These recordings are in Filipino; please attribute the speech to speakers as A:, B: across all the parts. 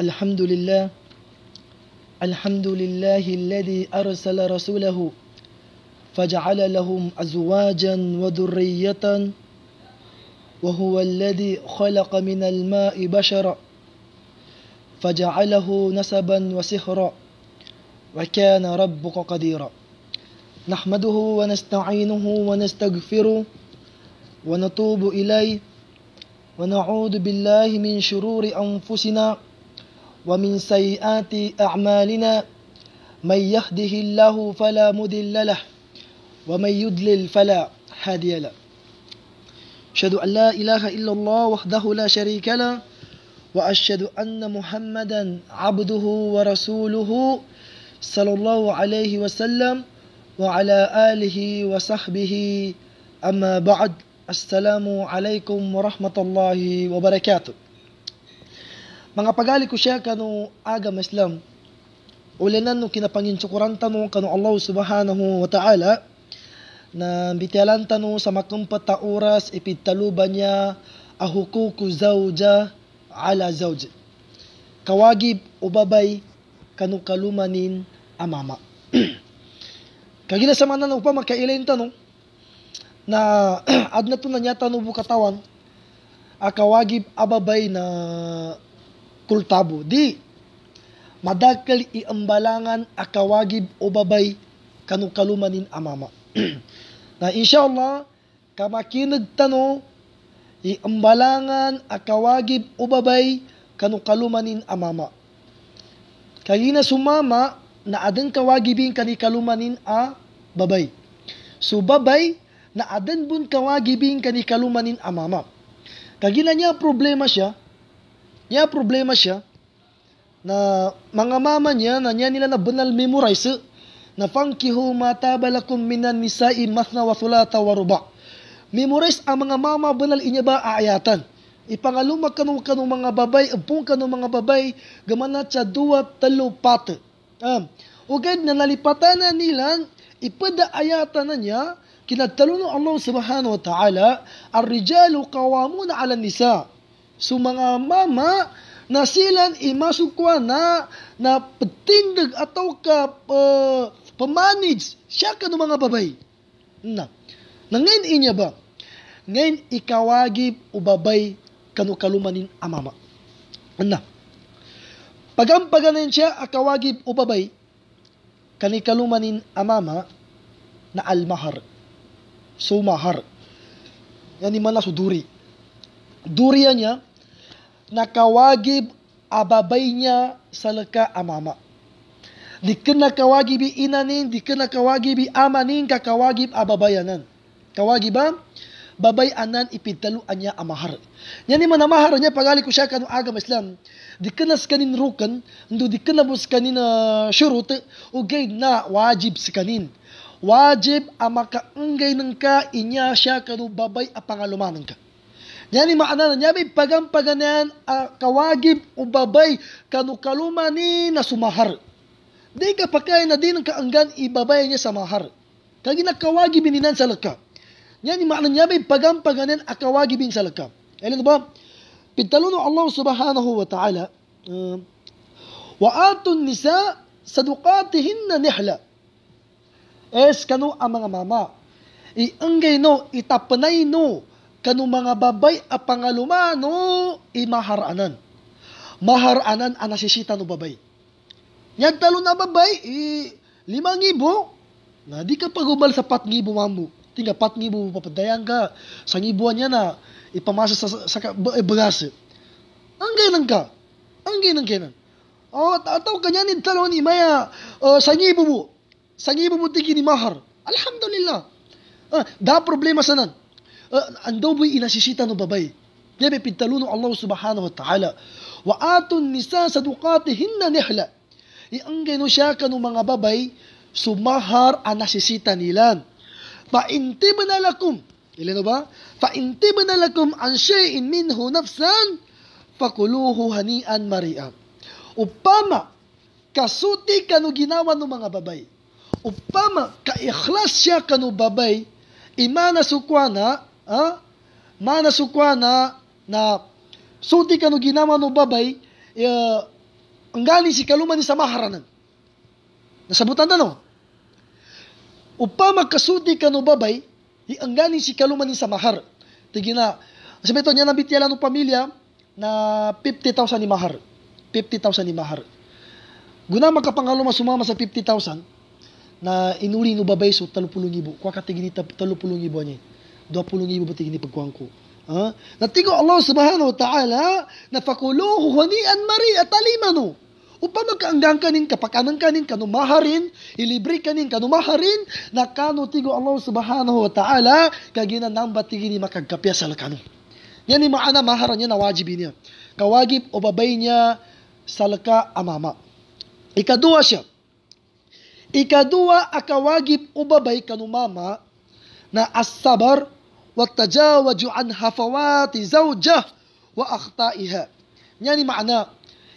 A: الحمد لله الحمد لله الذي أرسل رسوله فجعل لهم أزواجا وذرية وهو الذي خلق من الماء بشرا فجعله نسبا وسخرا وكان ربك قديرا نحمده ونستعينه ونستغفره ونتوب إليه ونعوذ بالله من شرور أنفسنا ومن سيئات أعمالنا من يهده الله فلا مضل له ومن يضلل فلا هادي له أشهد أن لا إله إلا الله وحده لا شريك له وأشهد أن محمدا عبده ورسوله صلى الله عليه وسلم وعلى آله وصحبه أما بعد السلام عليكم ورحمة الله وبركاته Mga pagali ko siya kanu agam Islam. Ulanan no kinapangin kuranta no kanu Allah subhanahu wa ta'ala na bitalanta tanu sa makumpat ta oras ipitaluban niya ahukuku zauja ala zawj. Kawagib o babay kanu kalumanin amama. Kagila sa manan upa makailain tanong na adna to na niya tanong bukatawan akawagib ababay na kultabo. Di, madagkal iambalangan akawagib o babay kalumanin amama. na inshallah, kamakinag tano, iambalangan akawagib o babay kalumanin amama. Kagina sumama, na adan kawagibin kalumanin a babay. So babay, na adan bun kawagibin kalumanin amama. Kagina niya problema siya, Ya problema siya na mga mama niya na niya nila na banal memorize na fankihu matabalakum minan nisa'i mathna wa thulatha wa ruba. Memorize ang mga mama banal inya ba ayatan Ipangalumag ka nung mga babay, upong ka mga babay, gamana cha duwa talupat. Um, ugad na nalipatan nila, ipada ayatan na niya, kinagtalo ng Allah subhanahu wa ta'ala, ar-rijalu qawamuna ala an nisa' mga mama nasilan imasukwa na na patindag ataw ka uh, pamanage siya ka ng mga babay. Na. Na ngayon inya ba? Ngayon ikawagi o babay kanu kalumanin amama. Na. Pagampaganin siya akawagi o babay kanikalumanin amama na almahar. Sumahar. Yan ni manasuduri. Duriya niya, nakawajib ababay niya salaka amama. Di ka nakawagibi inanin, di ka nakawagibi amanin, kakawagib ababayanan. ba? babay anan ipitalu anya amahar. Yani man amahar niya pagali ko siya kanu agam Islam. Di ka naskanin rukan, ndo di ka nabos kanin uh, ah, syurut, ugay na wajib sikanin. Wajib amaka nang ka inya siya kanu babay apangalumanan ka. Yani maana na nyami pagampaganan uh, kawagib o babay kanukaluma ni nasumahar. Di ka pakay na din ang kaanggan ibabay niya sa mahar. Kagi nakawagib ninan sa lakab. Yani maana pagampagan pagampaganan akawagibin sa lakab. Alam ba? Pintaluno Allah subhanahu wa ta'ala uh, atun nisa sadukatihinna nihla. Es kanu ang mga mama. Ianggay no, itapanay no, kanu mga babay a pangaluma no imaharanan. Eh, Maharanan ang nasisita no babay. Yan talo na babay, i eh, limang ibo, na di ka pagubal sa pat ngibo mamu. Tinga pat ngibo papadayan ka, sa ngibuan niya na ipamasa sa, sa, sa eh, bagase. Ang ganyan ka, ang ganyan kenan. O, ataw kanya ni talo ni maya, uh, sa ngibo mo, sa ngibo mo tiki ni mahar. Alhamdulillah. Ah, da problema sa nan Uh, andobui inasisita no babay. Yebe pitaluno Allah subhanahu wa ta'ala. Wa atun nisa sadukatihinna nihla. Ianggay no siya ka no mga babay, sumahar anasisita nilan. Paintiba na lakum. Ilino ba? Paintiba na lakum an shayin minhu nafsan, pakuluhu hanian maria. Upama, kasuti kanu ginawa no mga babay. Upama, kaikhlas siya kanu babay, imana sukwana, mana ಮಾನಸುಕ್ವಾನ na na suti kanu ginama no babay uh, ang gani si kaluman ni sa maharanan. Nasabutan na no? Upa magkasuti kanu babay, eh, ang gani si kaluman ni sa mahar. Tigina, sabi ito niya nabityalan no pamilya na 50,000 ni mahar. 50,000 ni mahar. Guna makapangaluma sumama sa 50,000 na inuli no babay so 30,000. Kwa katigini 30,000 niya. ribu peti ini peguangku. Ha? tengok Allah Subhanahu Wa Taala nafakuluhu hani'an mari'a talimanu. Upama kaanggang kanin kapakanan kanin kanu maharin ilibri kanin kanu maharin na kanu tigo Allah Subhanahu Wa Taala kagina namba tigini makagkapyasal kanu. Yani maana maharan niya na wajibin niya. Kawagib o babay niya laka amama. Ikaduwa siya. Ikaduwa akawagib o babay kanu mama na asabar as والتجاوز عن هفوات زوجه واخطائها yani makna,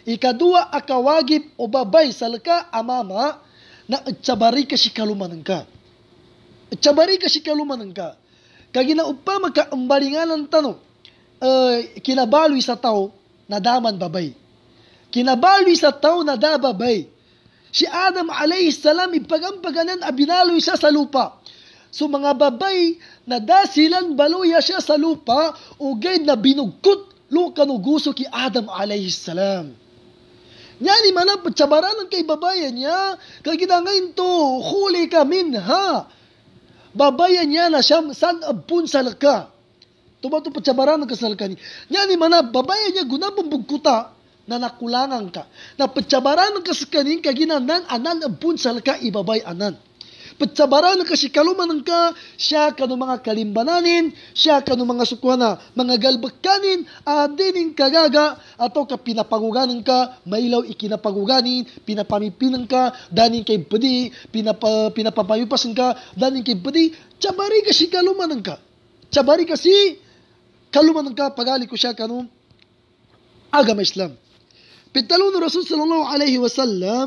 A: ikadua akawagib ubabay salka amama na itsabarika sikalumanengka itsabarika sikalumanengka kagina upa ka umbalinganan tano uh, eh, kinabaloy sa tao nadaman babay kinabaloy sa tao nadababay si Adam alayhi salam ipagampaganan abinaloy siya sa lupa so mga babay na nadasilan baluya siya sa lupa ugay na binugkot lo kanuguso ki Adam alayhi salam. Nya ni manang patsabaran kay babayan niya kay gidangayin to huli ka minha. Babayan niya na siyam san abun salka. Tumato patsabaran ng kasalka ni. Nya ni manang babayan niya gunabong bugkuta na nakulangan ka. Na patsabaran ng kasalka ni kay ginanan anan abun salka ibabay anan. Patsabaran na kasi kalumanan ka, siya kanu mga kalimbananin, siya kanu mga sukwana, mga galbakanin, adinin kagaga, ato ka pinapaguganan ka, mailaw ikinapaguganin, pinapamipinan ka, danin kay pedi, pinapa, pinapapayupasan ka, danin kay pedi, tsabari kasi kalumanan ka. Tsabari kasi kalumanan ka, pagali ko siya kanu agama Islam. Rasul sallallahu alayhi الله عليه وسلم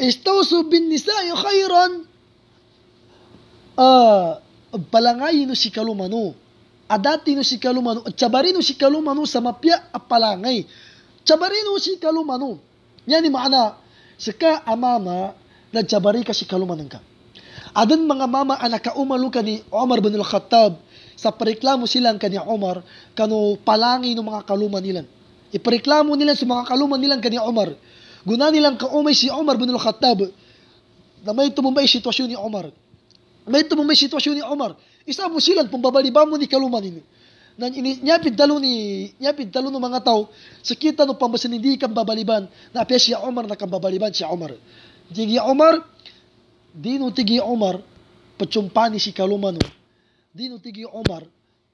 A: استوصوا بالنساء خيرا Ah, palangay no no si si si si Kalumano. Kalumano. Kalumano Adati At sa あバラガイのシカルマノ、アダティのシカルマノ、チャバリのシカルマノ、サマピアアパラガイ、チャバリのシカルマノ、yan yung maana, saka amama, nagjabari ka si kalumanan ka. Adan mga mama anak ah, ka ka ni Omar bin al-Khattab, sa pareklamo silang kani Omar, kano palangay ng mga kaluma nilang. Ipareklamo nila sa mga kaluma nilang kani Omar. Guna nilang kaumay si Omar bin al-Khattab, na may tumumbay sitwasyon ni Omar. ليتم sitwasyon ni Omar. isa musilan pong babaliba mo ni kaluman ini nan ini nyapit dalo ni nyapit dalo ng mga tao sakita no pambasin hindi kan babaliban na apya Omar na kan babaliban siya Omar jigi Omar di no tigi Omar pecumpani si Kalumanu. di no tigi Omar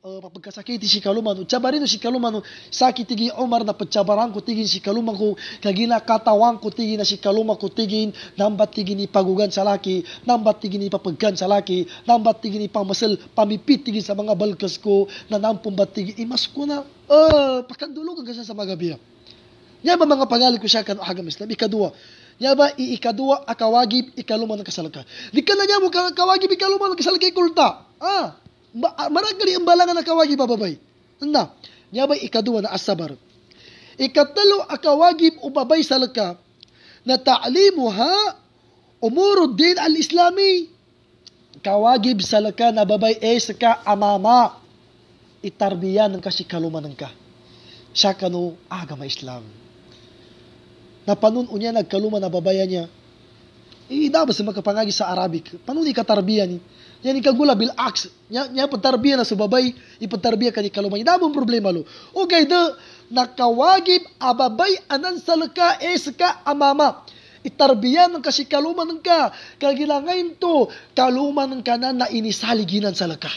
A: papagkasakiti si kaluman, tsabarino si kaluman, saki tigin Omar na patsabaran ko tigin si kaluman ko, kagina katawan ko tigin na si kaluman ko tigin, nambat tigin pagugan sa laki, nambat tigin ipapagkan sa laki, nambat tigin ipamasal, pamipit tigin sa mga balkas ko, na nampumbat tigin, imas ko na, ah, uh, pakandulog ang sa mga gabi. Yan ba mga pagali ko siya kan hagam ah, Islam, ikadua, niya ba iikadua akawagib ikaluman ng kasalaka. Di ka na niya mo kawagib ikaluman ng kasalaka ikulta. Ah, ಮರಗಡಿ ಬಲಗನಕವಾಗಿ bababay. Anda, nyabay ikaduwa na asabar. Ikatalo akawagib ubabay salaka na ta'limuha umuruddin al-islami. Kawagib salaka na babay e eh, ka amama. Itarbiyan ng kasikaluman ng ka. Siya kanu agama Islam. Napanun unya nagkaluman na babaya niya. Idabas makapangagi sa Arabic. Panuni ka ni. Eh. Yani kagula bil aks. Nya nya patarbiya na subabay ipatarbiya kani kalumay. Da bang problema lo. Okay de nakawagib ababay anan salka eska amama. Itarbiya ng kaluman ng ka. Kagilangayin to kaluman ng kanan na inisaliginan sa laka.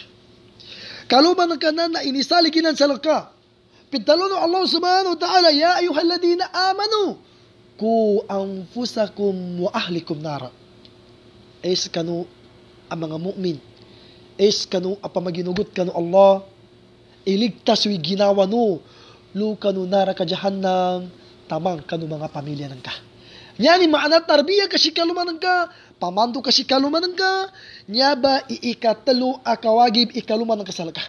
A: Kaluman ng kanan na inisaliginan sa laka. Pitalo ng Allah subhanahu wa ta'ala ya ladina amanu ku anfusakum wa ahlikum nara. Es kanu ang mga mukmin is kanu apamaginugot kanu Allah, iligtas wi ginawa no, lu kanu nara ka jahannam, tamang kanu mga pamilya nang ka. Nya ni maana tarbiya kasi kalumanan ka, pamanto kasi kalumanan ka, nya ba iikatalo akawagib ikalumanan ka salaka.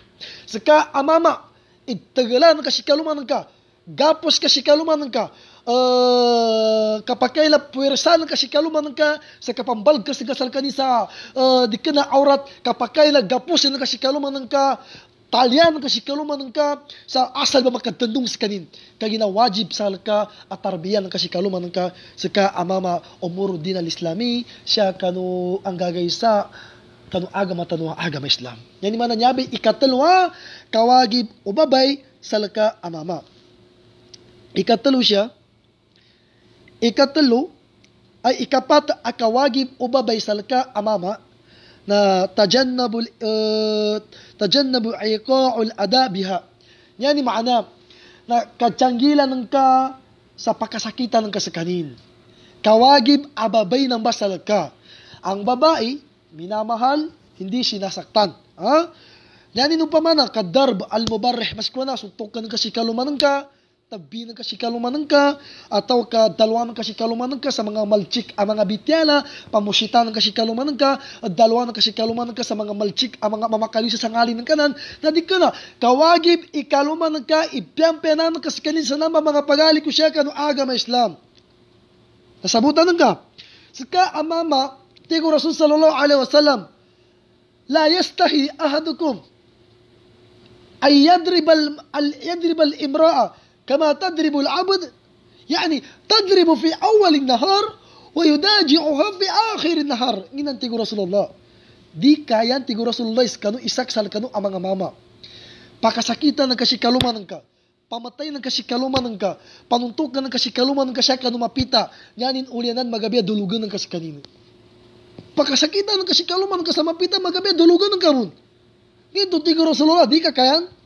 A: Saka amama, itagalan kasi kalumanan ka, gapos kasi kalumanan ka, uh, ah, kapakaila puwersan ka kaluman ka sa kapambal ka sigasal ka ni sa uh, di ka na aurat kapakaila gapusin ka sikaluman ka talyan ka kaluman ka sa asal ba makatandong sa kanin kagina wajib sa ka at tarbiyan ka kaluman ka sa ka amama umuro din al islami siya kanu ang gagay sa kanu agama tanu agama islam yani man nyabi ikatalwa kawagib ubabay salka amama ikatalo siya Ikatlo ay ikapat akawagib ubabay salka amama ah, na tajannabul uh, eh, tajannabu iqa'ul ada biha. Yani maana na katanggilan ng ka sa pakasakitan ng kasakanin. Kawagib ababay ng basal ka. Ang babae, minamahal, hindi sinasaktan. Ha? Ah? Yani nung pamana, kadarb al-mubarrih, mas kuna, suntok ka ng kasikalumanan ka, tabi ng kasikalumanan ka, ataw ka dalawa ng kasikalumanan ka sa mga malchik ang mga bityala, pamusita ng kasikalumanan ka, at dalawa ng kasikalumanan ka sa mga malchik ang mga mamakalis sa sangali ng kanan, na di ka na, kawagib ikalumanan ka, ipyampenan ng kasikanin sa nama mga pagali ko siya kanu no aga may Islam. Nasabutan ng ka. Saka amama, tigo Rasul sallallahu alaihi wasallam, la yastahi ahadukum ay yadribal al yadribal imra'a كما تضرب العبد يعني تضرب في أول النهار ويداجعها في آخر النهار inanti Rasulullah di kayan tigo Rasulullah iskanu isak salkanu amang mama pakasakita ng kaluman ng ka pamatay ng kaluman ng ka panuntukan ng kasikaluman ng kasyaka mapita nyanin ulianan magabi dulugan kasi kanino pakasakita ng kasikaluman ng mapita magabi dulugan ng karun ngito tigo Rasulullah di kakayan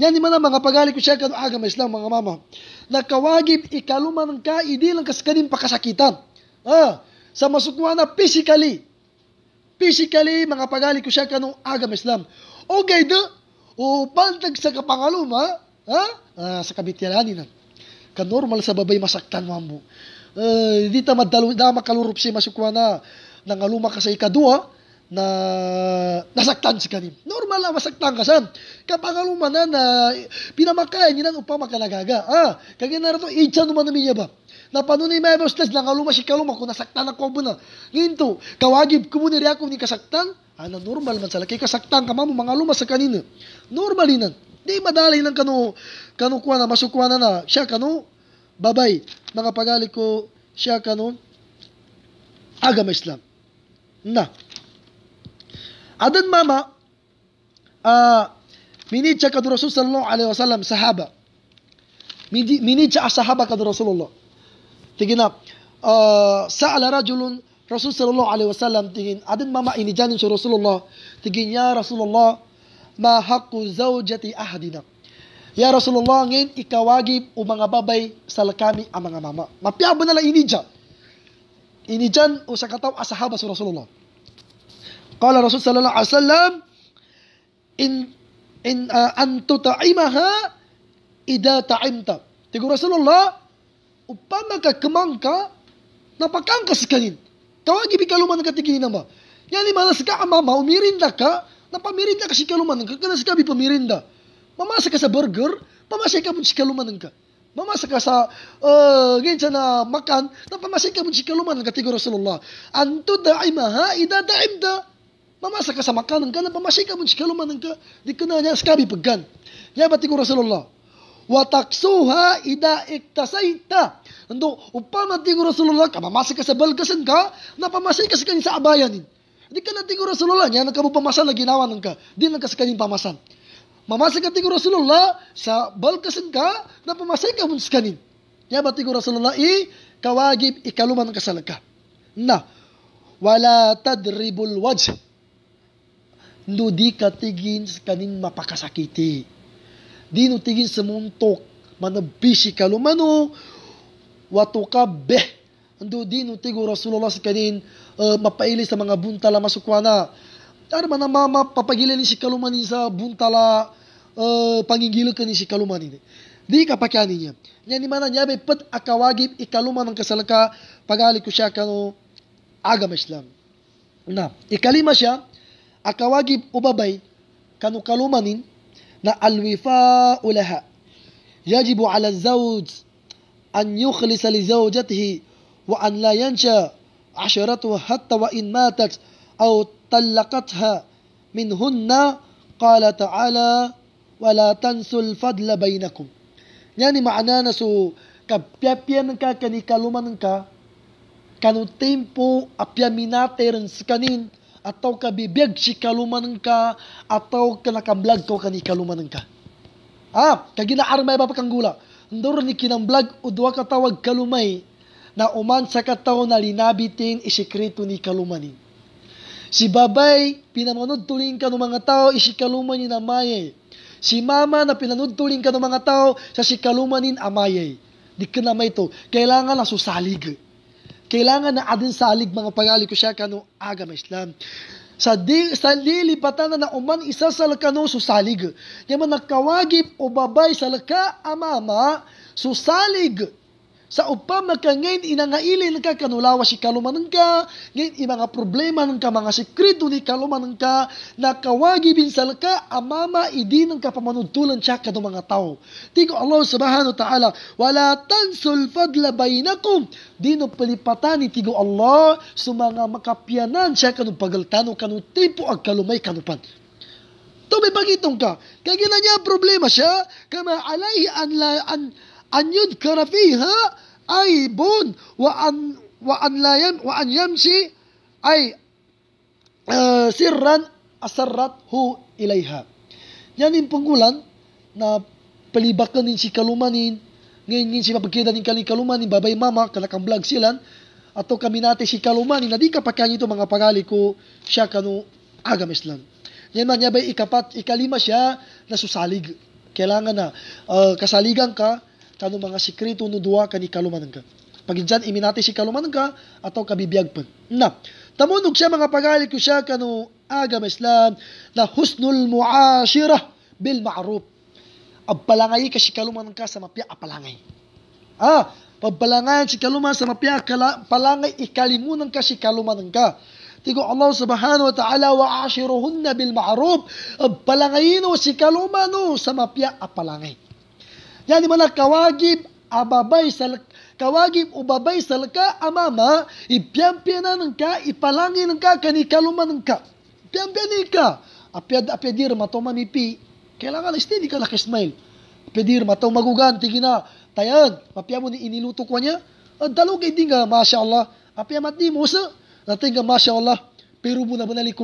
A: Yan di man mga pagali ko siya kanu agama Islam mga mama. Nakawagib ikaluman ka idi lang kas kanin pakasakitan. Ah, sa masukwa na physically. Physically mga pagali ko siya kanu agama Islam. Okay do o pantag sa kapangaluma, ha? Ah, sa kabityalanin na. Ka normal sa babay masaktan mambo. Uh, eh, di ta madalo da makalurup si masukwa na nangaluma ka sa ikadua na nasaktan si kanim. Normal na masaktan ka san. Kapangaluma na na pinamakain nilan upang makalagaga. Ah, kagaya na rin itcha naman na miyaba. Napanunay may bostas lang kaluma si kaluma kung nasaktan ako mo na. Ginto, kawagib kumo ni Riakom ni kasaktan. Ana ah, normal man sala kay kasaktan ka mamo mga luma sa kanina. Normal inan. Di madali lang kano kano kuha na masukuha na na siya kano babay mga pagali ko siya kano agama Islam. Na. Adan mama uh, ah, minicha kad Rasul sallallahu alaihi wasallam sahaba. Minicha sahaba kad Rasulullah. Tigina uh, ah, sa'ala rajulun Rasul sallallahu alaihi wasallam tigin adan mama ini janin si Rasulullah. Tigin ya Rasulullah ma haqqu zawjati ahadina. Ya Rasulullah ngin ikawagib u mga babay sala kami ang mga mama. Mapiaba nala ini jan. Ini jan usakataw asahaba si Rasulullah. Qala Rasul sallallahu alaihi wasallam in in uh, antu ta'imaha ida ta'imta. Tigo Rasulullah upamaka kemanka ka sekalin. Tawagi kaluman ka tigini nama. Yani malas ka amama umirinda ka napamirinda ka si ka kana bi pamirinda. Mama ka sa burger, mama ka mo si ka. Mama ka sa uh, eh, ganyan na makan, napa ka mo si ka tigo Rasulullah. Antu da'imaha ida ta'imta. Mamasa ka sa makanan ka, pamasi ka, munsi ka, lumanan ka, di ka na niya, skabi pagkan. Niya ba ko Rasulullah, wataksuha ida iktasaita. Ando, upama ti Rasulullah, kamamasa ka sa balgasan ka, napamasi ka sa kanin sa abayanin. Di ka na ti Rasulullah, niya na nagkabupamasan na ginawa nang ka, di ka sa kanin pamasan. Mamasi ka ti Rasulullah, sa balgasan ka, napamasi ka munsi kanin. Niya ba ko Rasulullah, i, kawagib ikaluman ng kasalaka. Na, wala tadribul wajh di katigin kanin mapakasakiti. Di no tigin sa muntok, manabisi ka lumano, watukabeh. Ando di no tigo Rasulullah sa kanin uh, eh, mapaili sa mga buntala masukwana. Ano man ang mama papagilin si kalumanin sa buntala uh, eh, pangigilo ka ni si kalumanin. Di ka pakyanin niya. Niya ni mana niya may pat akawagib ikaluman ng kasalaka pagali ko siya kano agam Islam. Na, ikalima siya, akawajibu babai كانوا manin na alwifa'u laha yajibu ala الزوج أن يخلص لزوجته وأن لا ينشأ عشرته حتى وإن ماتت أو طلقتها منهن قال تعالى ولا تنسوا الفضل بينكم يعني معنانا سو kapiapian ka kanikalo man ka kanu tempo apiaminater sikanin atau ka bibig si kalumanan ka, atau ka nakamblad ko kani kalumanan ka. Ah, kaginaarmay ba pakang gula? Ndoro ni kinamblag o duwa katawag kalumay na uman sa kataw na linabitin isikreto ni kalumanin. Si babay, pinamanod tuling ka ng mga tao, isikalumanin na mayay. Si mama na pinanood tuling ka ng mga tao, sa sikalumanin amayay. Di ka na may ito. Kailangan na susalig. Kailangan na adin salig mga pagali ko siya kanu agam Islam. Sa, di, sa lilipatan na uman isa sa lakano susalig. Yaman nakawagip o babay sa laka amama susalig sa upa ka ngayon inangailin ka kanulawa si kalumanan ka, ngayon mga problema ng ka mga sekreto ni kalumanan ka, nakawagi binsal ka, amama idi ng kapamanutulan siya ka ng mga tao. Tiko Allah subhanahu ta'ala, wala tansul fadla bainakum, di no palipatan ni tigo Allah, sumanga makapyanan siya kanong pagaltano kanong tipo ag kalumay kanupan. Tumibagitong ka, kagina niya problema siya, kama alay an, la, an أن يذكر فيها عيب وأن وأن لا يم وأن يمشي أي sirran asarrathu ilayha Yan yung pungulan na palibakan ni si kalumanin, ngayon si mapagkita ni kali kalumanin, babay mama, kanakang vlog silan, ato kami natin si kalumanin, na di kapakyan ito mga pagali ko siya kanu agam Islam. Yan man, yabay ikapat, ikalima siya na susalig. Kailangan na uh, kasaligan ka, kanu mga sikreto no duwa kani kalumananga. Pagidyan iminati si ato kabibiyag kabibiyagpan. Na, tamunog siya mga pagalit ko siya kanu agam Islam na husnul muashira bil ma'ruf. Abpalangay ka si kalumananga sa mapya apalangay. Ah, pagpalangayan si kaluman sa mapya palangay ikalimunan ka si kalumananga. Tigo Allah subhanahu wa ta'ala wa ashiruhunna bil ma'ruf. Palangayino si kalumano sa mapya apalangay. Yani dimana kawagib ababai sel kawagib ubabai selka amama ipyampena nengka ipalangi nka kanikaluma nka pyampena nka apyad apyadir matoma mipi kailangan di ka lak Ismail apyadir matoma magugan tigina tayag mapyamo ni iniluto ko niya at dalog ay dinga masya Allah apyamat ni Musa natin ka masya Allah pero muna banalik ko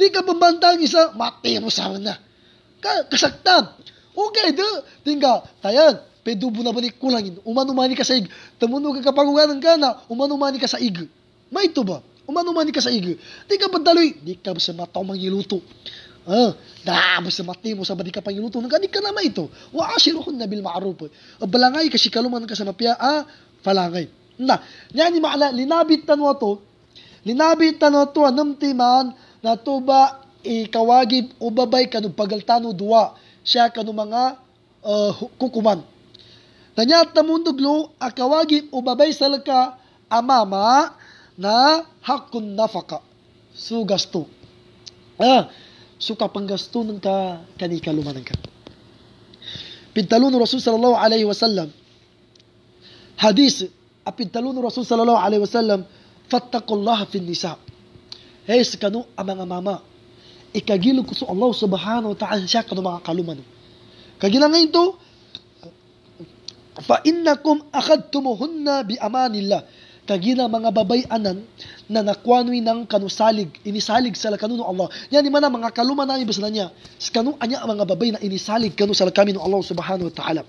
A: di ka pambantang isa mati Musa sa na kasaktan Okay, da, tingga, tayan, pedubo na balik kulangin, umanumani ka sa ig. Tamunog ka kapaguganan ka na, umanumani ka sa ig. May ito ba? Umanumani ka sa ig. Di ka pantaloy, di ka sa mata mangiluto. Ah, daabos sa mati mo sa badi ka pangiluto, nagani ka naman ito. Wa ashiruhun na bil ma'ruf. Balangay kasi kaluman ka sa mapya, ah, falangay. Na, yani maala, linabit tanwa to, linabit tanwa to, anamtiman, natuba, ikawagib, ubabay, kanupagaltano, dua siya kanu mga uh, kukuman. Tanya tamunduglo akawagi ubabay salaka amama na hakun nafaka. So gasto. Ah, so kapanggasto ng ka kanika lumanan ka. Pintalon Rasul sallallahu alaihi wasallam. Hadis apintalon Rasul sallallahu alaihi wasallam fattaqullaha fin nisa. Hey, kanu ang amama. mama ikagilo eh, ko sa Allah subhanahu wa ta'ala siya kano mga kaluman. Kagila nga ito, fa innakum akadtumuhunna bi amanillah. Kagila mga babayanan na nakwanwi ng kanusalig, inisalig sa kanuno Allah. Yani man mga kaluman na ibas niya, sa kanu anya mga babay na inisalig kanu sa kami ng Allah subhanahu wa ta'ala.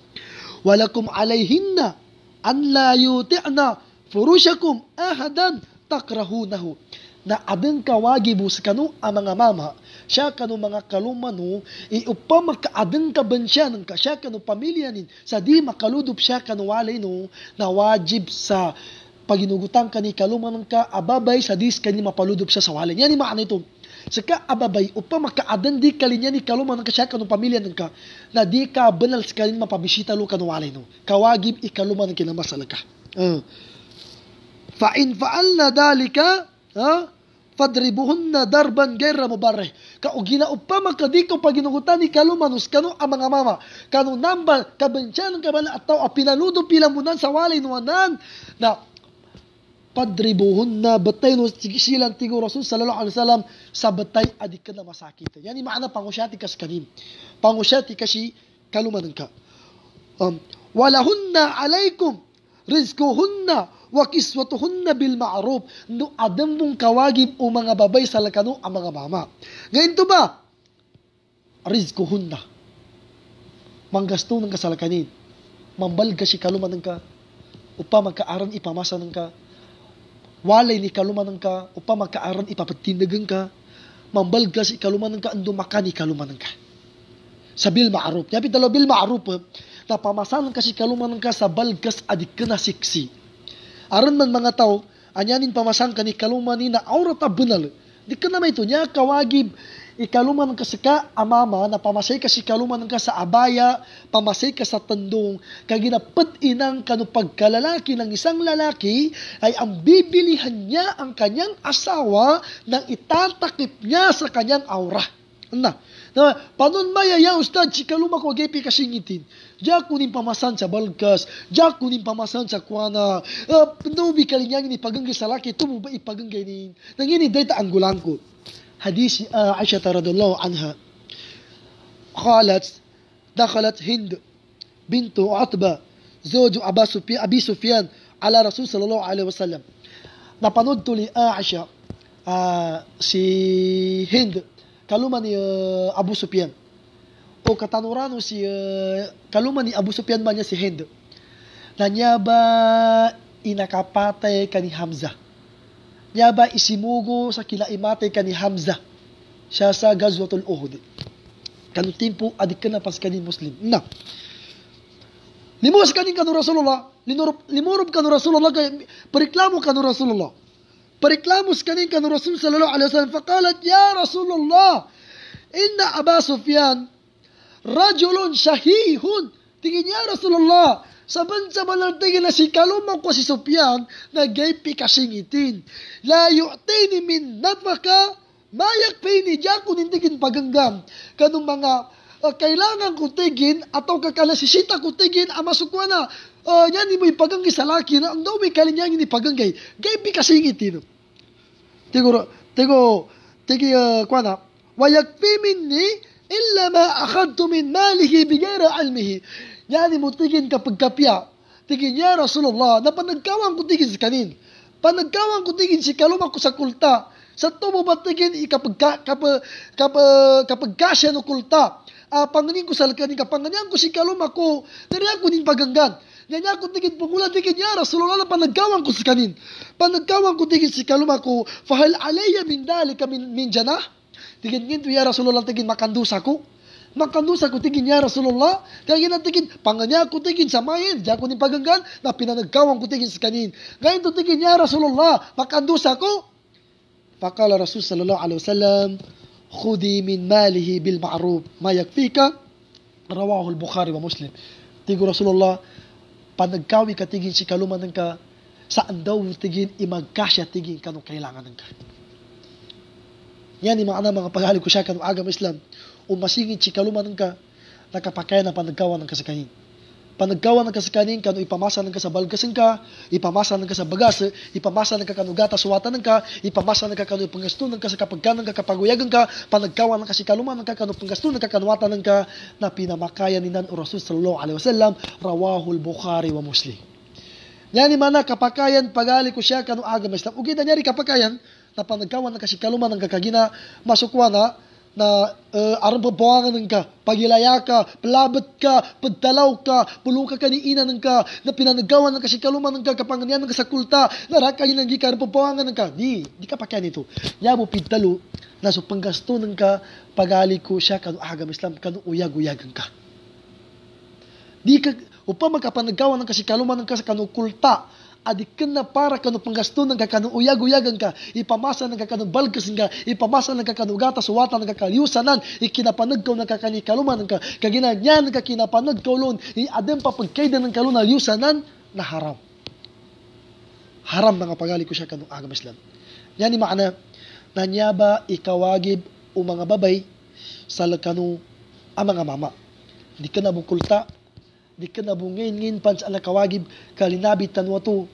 A: Walakum alayhinna an la yuti'na furushakum ahadan takrahunahu na adeng kawagi mo sa kanu ang mga mama, siya kanu mga kalumano, iupa e makaadeng kaban siya ng siya kanu pamilya nin, sa di makaludob siya kanu walay no, na wajib sa paginugutan kani kaluman ka ababay sa dis kani mapaludob siya sa walay. Yan yung maana ito. Saka ababay upa makaadan di kalinya ni kaluman ng kasya kanu pamilya ng ka na di ka banal sa kalin mapabisita lo walay no. Kawagib ikaluman ng kinamasal ka. Uh. Fa in fa'alna dalika Ha? Fadribuhunna darban gaira mubarreh. Kao ginaupama kadiko paginugutan ni kalumanus kanu ang mga mama. Kano namban kabansyan ng kabala at tao apinaludo pilamunan sa walay nuanan na padribuhunna batay no silang tingo Rasul sallallahu alaihi wasallam sa batay adik na masakit. Yani maana pangusyati kas kanim. Pangusyati kasi kalumanan ka. Um, walahunna alaykum rizquhunna wa kiswatuhunna bil ma'ruf no adam mong kawagib o mga babay sa lakano ang mga mama. Ngayon to ba? Rizkuhunna. Manggasto ng kasalakanin. Mambalga si kaluman ng ka. Upa magkaaran ipamasa ng ka. Walay ni kaluman ng ka. Upa magkaaran ipapatindagan ka. Mambalga si kaluman ng ka. Ang dumaka ni kaluman ng ka. Sa bil ma'ruf. Yapi dalaw bil ma'ruf. Eh. Napamasalan ka si kaluman ng ka sa balgas adik ka na siksi aran man mga tao, anyanin pamasang kani kalumani na aurata bunal. Di ka naman ito niya, kawagib, ikaluman ka sa ka, amama, na pamasay ka si kaluman ka sa abaya, pamasay ka sa tandong, kaginapat inang kano pagkalalaki ng isang lalaki, ay ang bibilihan niya ang kanyang asawa nang itatakip niya sa kanyang aura. Na, na panon maya ya ustad, si kaluma ko gepi kasingitin. Jaku nimpa masanca balkas, jaku nimpa masanca kuana, eh, penuh bi kali nyanyi ni pagenggi salaki tu bu bai pagenggi ni, nang ini data anggulanku, hadis eh, Aisyah radhiallahu anha, khalat, dakhalat hind, bintu atba, zoju abah sufi, abi sufian, ala rasul sallallahu alaihi wasallam, napanud tuli eh, Aisyah, ah, si hind, kalumani abu sufian, o Katanurano si uh, eh, kaluma ni Abu Sufyan niya si Hind. Nanyaba inakapate kani Hamza. Nyaba isimugo sa ka kani Hamza. Siya sa Gazwatul Uhud. Kanu timpo adik na pas kani Muslim. Na. ka kani kanu Rasulullah. Linurup, limurup kanu Rasulullah. Periklamo kanu Rasulullah. Periklamo kani kanu Rasul sallallahu alaihi wasallam. Fakalat, Ya Rasulullah. Inna Aba Sufyan Rajulun shahihun. Tingin niya, Rasulullah. Saman-saman tingin na si kalumang ko si Sufyan na gay picasingitin. La yu'tini min napaka mayak ni diya kunin tingin paganggam. Kanong mga uh, kailangan ko tigin atau kakala si sita ko tigin amasukwa na uh, yan mo ipaganggay sa laki na ang dawi kalinyan ni paganggay. gay picasingitin. Tiguro, tigo, tigi uh, kwa na, wayak pimin ni illa ma akhadtu min malihi bigayra almihi. Yani mutigin kapag kapya. Tigin niya Rasulullah na panagkawang ko tigin si kanin. Panagkawang ko tigin si kalumang ko sa kulta. Sa tumo ba tigin ikapagka kapag, kapag, kapag kasya no kulta. Uh, panganin ko sa ka kapanganyan ko si kalumang ko. Nariyan ko din paganggan. Nanya ko tigid pungula tigin ya Rasulullah na panagkawang ko si kanin. Panagkawang ko tigin si kaluma ko. Fahal alaya min dali min, min janah. tingin gitu ya Rasulullah tingin makan dosaku. Makan dosa ko tingin ya Rasulullah. Kaya na tingin panganya ko tingin samayin. jaku ko ni paganggan, na pinanagawang ko tingin sa kanin. Ngayon to tingin ya Rasulullah. Makan dosa ko. Fakala Rasul sallallahu alaihi wasallam, khudi min malihi bil ma'ruf ma yakfika. Rawahu al-Bukhari wa Muslim. Tigo Rasulullah, panagkawi ka tingin si kaluman ka, saan daw tingin imagkasya tingin kanong kailangan ng Yani maana mga paghali ko siya kanong agam Islam, umasingit si kaluman ka, nakapakaya na panagkawan ng kasakanin. Panagkawan ng kasakanin, kan ipamasa ng kasabalgasin ka, ipamasa ng kasabagas, ipamasa ng kakanugata suwatan ng ka, ipamasa ng kakano pangasto ng kasakapagkan ng kakapaguyagan ka, panagkawan ng kasikaluman ng kakano pangasto ng kakanuwatan ng ka, na pinamakaya ni Nan Rasul sallallahu alaihi wasallam, rawahul Bukhari wa Muslim. Yani mana kapakayan pagali ko siya kanu agam Islam. Ugid okay, na kapakayan, napanagkawan ka si kaluman ng kakagina masukwana na uh, eh, arbabawangan ka, pagilaya ka, palabat ka, pagdalaw ka, puluka ka ni ina ng ka, na pinanagawan ng kasikaluman ng ka, kapanganian ng sa kulta, na raka yun ang ka, arbabawangan ng ka. Di, di ka pa kaya nito. Yabo pidtalo, naso panggasto ng ka, pagali ko siya, kanu agam Islam, kanu uyag-uyagan ka. Di ka, upang magkapanagawan ng kasikaluman ng ka sa kanukulta, adikan na para kanu panggasto ng kakanu uyag-uyagan ka, ipamasa ng kakanu balkasin ka, ipamasa ng kakanu gatas wata ng kakaliusanan, ikinapanag ka ng kakanikalaman ka, kaginagyan ka kinapanag ka ulon, iadem pa pagkaida ng kaluna aliusanan na haram. Haram na pagali ko siya kanu agam Islam. Yan ni maana, nanyaba ikawagib o mga babay sa kanu ang mga mama. Di ka na bukulta di ka nabungin ngin pans sa alakawagib kalinabit tanwatu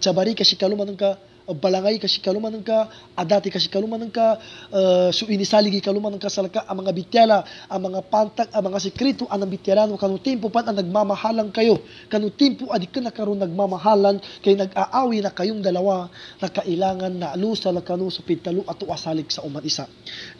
A: tsabari ka shikaluman ka balangay kasikalumanan ka, adati kasikalumanan ka, uh, suinisaligi kalumanan ka salaka, ang mga bityala, ang mga pantag, ang mga sekreto, anang bityalano, kanong timpo pan ang nagmamahalan kayo. Kanong timpo adik ka na karon nagmamahalan, kay nag-aawi na kayong dalawa na kailangan na alusa sa kanu sa pintalo at uasalik sa umat isa.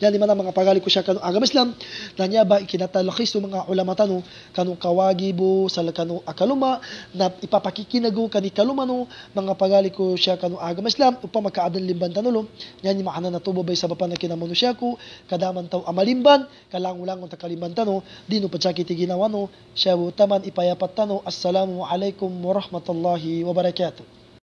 A: Yan di man ang mga pagali ko siya kanong agam Islam, na niya ba ikinatalakas ng mga ulama tanong, kanong kawagibo, salakano akaluma, na ipapakikinago kanikalumano, mga pagali ko siya kanong agam Islam ఇస్లాం ఉపమకాదన్ లింబన్ తనులు నేను మాన bay sa papanakina manusya ko kadaman taw amalimban kalangulang unta kalimban tano dino pachaki tiginawano siya taman ipayapat tano assalamu alaikum warahmatullahi wabarakatuh